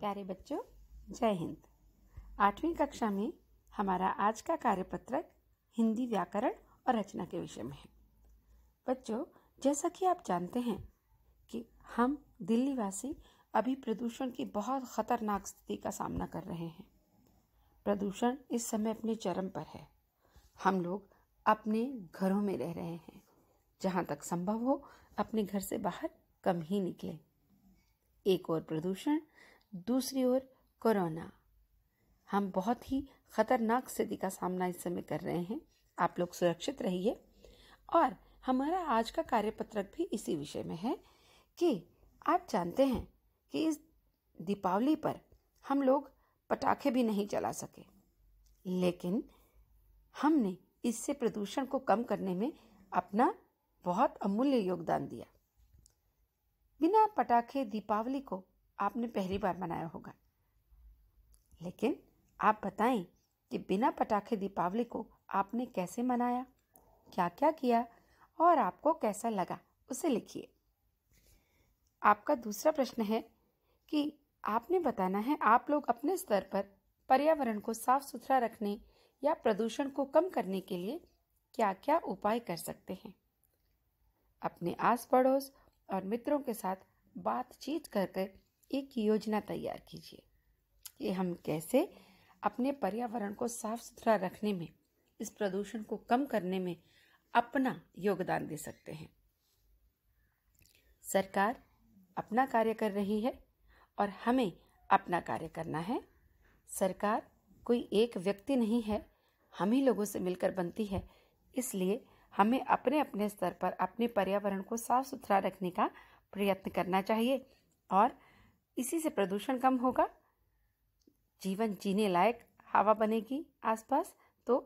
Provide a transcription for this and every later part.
प्यारे बच्चों जय हिंद आठवीं कक्षा में हमारा आज का कार्यपत्रक हिंदी व्याकरण और रचना के विषय में है बच्चों जैसा कि आप जानते हैं कि हम दिल्लीवासी अभी प्रदूषण की बहुत खतरनाक स्थिति का सामना कर रहे हैं प्रदूषण इस समय अपने चरम पर है हम लोग अपने घरों में रह रहे हैं जहाँ तक संभव हो अपने घर से बाहर कम ही निकले एक और प्रदूषण दूसरी ओर कोरोना हम बहुत ही खतरनाक स्थिति का सामना इस समय कर रहे हैं आप लोग सुरक्षित रहिए और हमारा आज का कार्यपत्रक भी इसी विषय में है कि आप जानते हैं कि इस दीपावली पर हम लोग पटाखे भी नहीं चला सके लेकिन हमने इससे प्रदूषण को कम करने में अपना बहुत अमूल्य योगदान दिया बिना पटाखे दीपावली को आपने पहली बार मनाया होगा लेकिन आप बताएं कि बिना पटाखे दीपावली को आपने कैसे मनाया क्या क्या किया और आपको कैसा लगा उसे लिखिए आपका दूसरा प्रश्न है कि आपने बताना है आप लोग अपने स्तर पर पर्यावरण को साफ सुथरा रखने या प्रदूषण को कम करने के लिए क्या क्या उपाय कर सकते हैं अपने आस पड़ोस और मित्रों के साथ बातचीत करके कर एक योजना तैयार कीजिए कि हम कैसे अपने पर्यावरण को साफ सुथरा रखने में इस प्रदूषण को कम करने में अपना योगदान दे सकते हैं सरकार अपना कार्य कर रही है और हमें अपना कार्य करना है सरकार कोई एक व्यक्ति नहीं है हम ही लोगों से मिलकर बनती है इसलिए हमें अपने अपने स्तर पर अपने पर्यावरण को साफ सुथरा रखने का प्रयत्न करना चाहिए और इसी से प्रदूषण कम होगा जीवन जीने लायक हवा बनेगी आसपास तो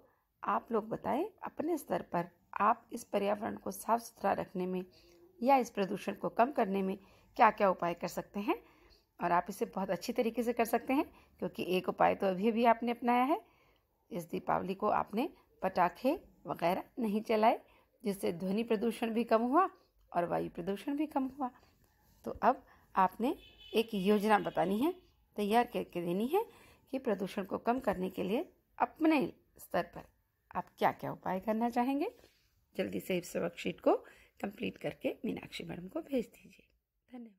आप लोग बताएं अपने स्तर पर आप इस पर्यावरण को साफ सुथरा रखने में या इस प्रदूषण को कम करने में क्या क्या उपाय कर सकते हैं और आप इसे बहुत अच्छी तरीके से कर सकते हैं क्योंकि एक उपाय तो अभी अभी आपने अपनाया है इस दीपावली को आपने पटाखे वगैरह नहीं चलाए जिससे ध्वनि प्रदूषण भी कम हुआ और वायु प्रदूषण भी कम हुआ तो अब आपने एक योजना बतानी है तैयार करके देनी है कि प्रदूषण को कम करने के लिए अपने स्तर पर आप क्या क्या उपाय करना चाहेंगे जल्दी से इस वर्कशीट को कंप्लीट करके मीनाक्षी मैडम को भेज दीजिए धन्यवाद